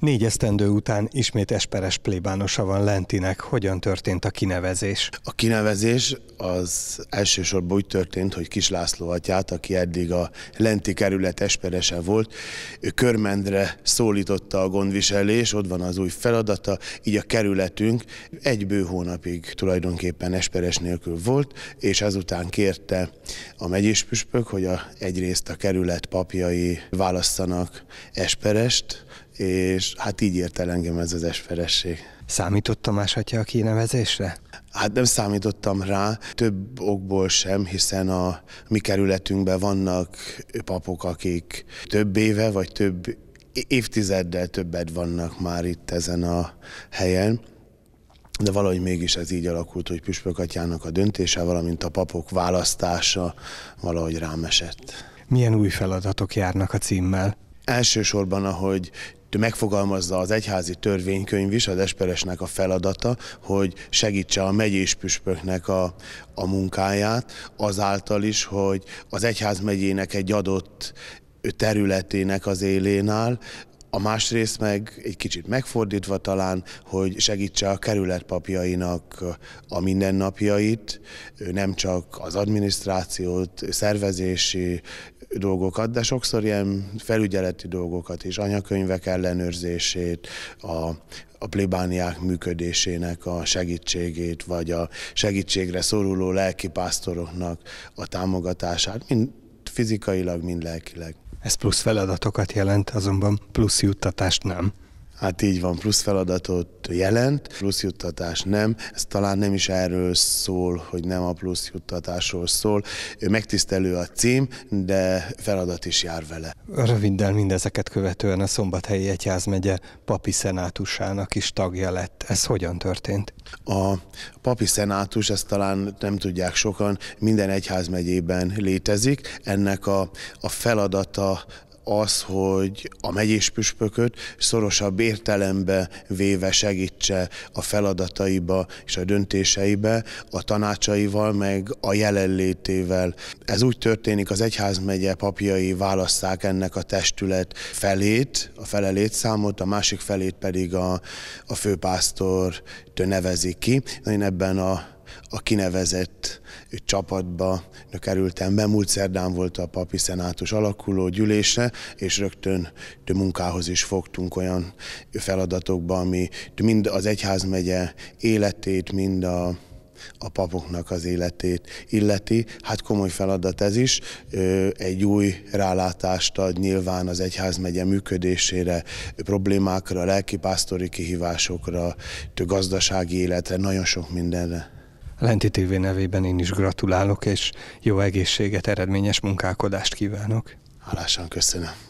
Négy esztendő után ismét esperes plébánosa van Lentinek. Hogyan történt a kinevezés? A kinevezés az elsősorban úgy történt, hogy Kis László atyát, aki eddig a Lenti kerület esperese volt, ő körmendre szólította a gondviselés, ott van az új feladata, így a kerületünk egy bő hónapig tulajdonképpen esperes nélkül volt, és ezután kérte a megyéspüspök, hogy a, egyrészt a kerület papjai választanak esperest, és hát így ért el engem ez az esferesség. Számított Tamás atya a kinevezésre? Hát nem számítottam rá, több okból sem, hiszen a mi kerületünkben vannak papok, akik több éve vagy több évtizeddel többet vannak már itt ezen a helyen, de valahogy mégis ez így alakult, hogy Püspök Atyának a döntése, valamint a papok választása valahogy rám esett. Milyen új feladatok járnak a címmel? Elsősorban, ahogy megfogalmazza az egyházi törvénykönyv is, az esperesnek a feladata, hogy segítse a megyés püspöknek a, a munkáját, azáltal is, hogy az egyházmegyének egy adott területének az élén áll, a másrészt meg egy kicsit megfordítva talán, hogy segítse a kerület papjainak a mindennapjait, nem csak az adminisztrációt, szervezési dolgokat, de sokszor ilyen felügyeleti dolgokat is, anyakönyvek ellenőrzését, a a plébániák működésének a segítségét, vagy a segítségre szoruló lelkipásztoroknak a támogatását, mind fizikailag, mind lelkileg. Ez plusz feladatokat jelent, azonban plusz juttatást nem. Hát így van, plusz feladatot jelent, plusz juttatás nem. Ez talán nem is erről szól, hogy nem a plusz juttatásról szól. Megtisztelő a cím, de feladat is jár vele. Röviddel mindezeket követően a Szombathelyi Egyházmegye papi szenátusának is tagja lett. Ez hogyan történt? A papi szenátus, ezt talán nem tudják sokan, minden egyházmegyében létezik. Ennek a, a feladata az, hogy a megyéspüspököt szorosabb értelembe véve segítse a feladataiba és a döntéseibe, a tanácsaival, meg a jelenlétével. Ez úgy történik, az egyházmegye papjai választák ennek a testület felét, a felelét számot, a másik felét pedig a, a főpásztor nevezik ki. Én ebben a a kinevezett csapatba kerültem be. Múlt szerdán volt a papi szenátus alakuló gyűlése, és rögtön munkához is fogtunk olyan feladatokba, ami mind az egyházmegye életét, mind a a papoknak az életét illeti. Hát komoly feladat ez is, egy új rálátást ad nyilván az egyházmegye működésére, problémákra, lelkipásztori kihívásokra, gazdasági életre, nagyon sok mindenre. Lenti TV nevében én is gratulálok, és jó egészséget, eredményes munkálkodást kívánok. Hálásan köszönöm.